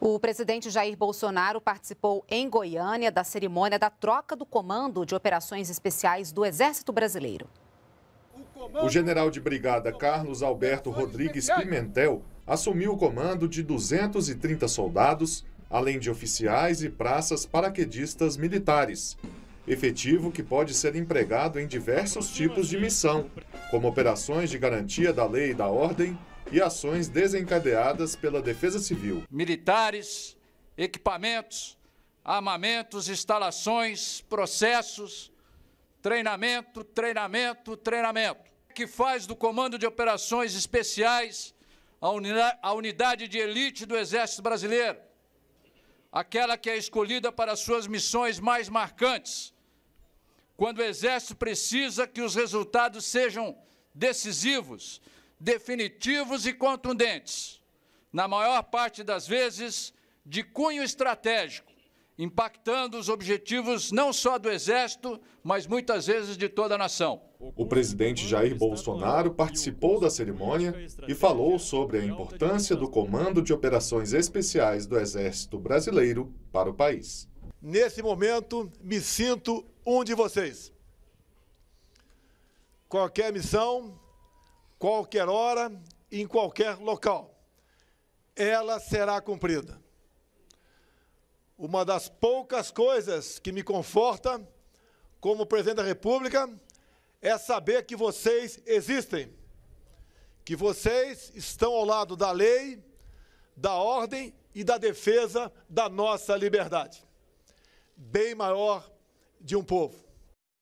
O presidente Jair Bolsonaro participou em Goiânia da cerimônia da troca do comando de operações especiais do Exército Brasileiro. O general de brigada Carlos Alberto Rodrigues Pimentel assumiu o comando de 230 soldados, além de oficiais e praças paraquedistas militares. Efetivo que pode ser empregado em diversos tipos de missão, como operações de garantia da lei e da ordem, e ações desencadeadas pela Defesa Civil. Militares, equipamentos, armamentos, instalações, processos, treinamento, treinamento, treinamento. Que faz do Comando de Operações Especiais a unidade de elite do Exército Brasileiro, aquela que é escolhida para suas missões mais marcantes quando o Exército precisa que os resultados sejam decisivos, definitivos e contundentes, na maior parte das vezes de cunho estratégico, impactando os objetivos não só do Exército, mas muitas vezes de toda a nação. O presidente Jair Bolsonaro participou da cerimônia e falou sobre a importância do Comando de Operações Especiais do Exército Brasileiro para o país. Nesse momento, me sinto um de vocês. Qualquer missão qualquer hora, em qualquer local. Ela será cumprida. Uma das poucas coisas que me conforta como presidente da República é saber que vocês existem, que vocês estão ao lado da lei, da ordem e da defesa da nossa liberdade, bem maior de um povo.